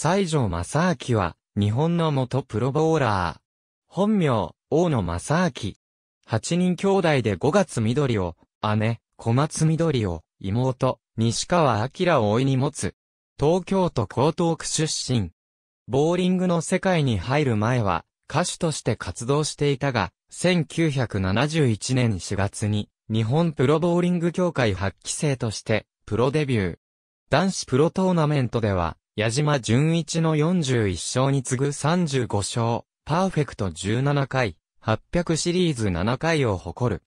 西条正明は、日本の元プロボーラー。本名、大野正明。8人兄弟で5月緑を、姉、小松緑を、妹、西川明を追いに持つ。東京都江東区出身。ボーリングの世界に入る前は、歌手として活動していたが、1971年4月に、日本プロボーリング協会発揮生として、プロデビュー。男子プロトーナメントでは、矢島純一の41勝に次ぐ35勝、パーフェクト17回、800シリーズ7回を誇る。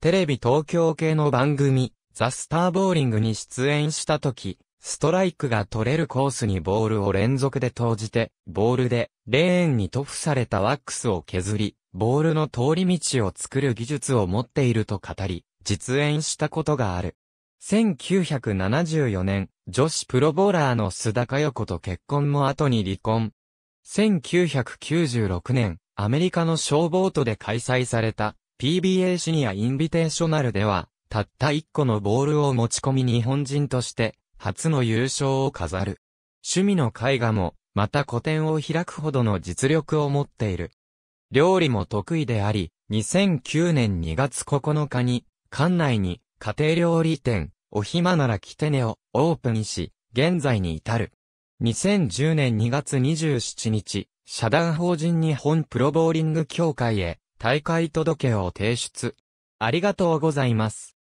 テレビ東京系の番組、ザ・スターボーリングに出演した時、ストライクが取れるコースにボールを連続で投じて、ボールでレーンに塗布されたワックスを削り、ボールの通り道を作る技術を持っていると語り、実演したことがある。1974年、女子プロボーラーの須田佳代子と結婚も後に離婚。1996年、アメリカのショーボートで開催された PBA シニアインビテーショナルでは、たった1個のボールを持ち込み日本人として、初の優勝を飾る。趣味の絵画も、また個展を開くほどの実力を持っている。料理も得意であり、2009年2月9日に、館内に家庭料理店、お暇なら来てねをオープンし、現在に至る。2010年2月27日、社団法人日本プロボーリング協会へ大会届を提出。ありがとうございます。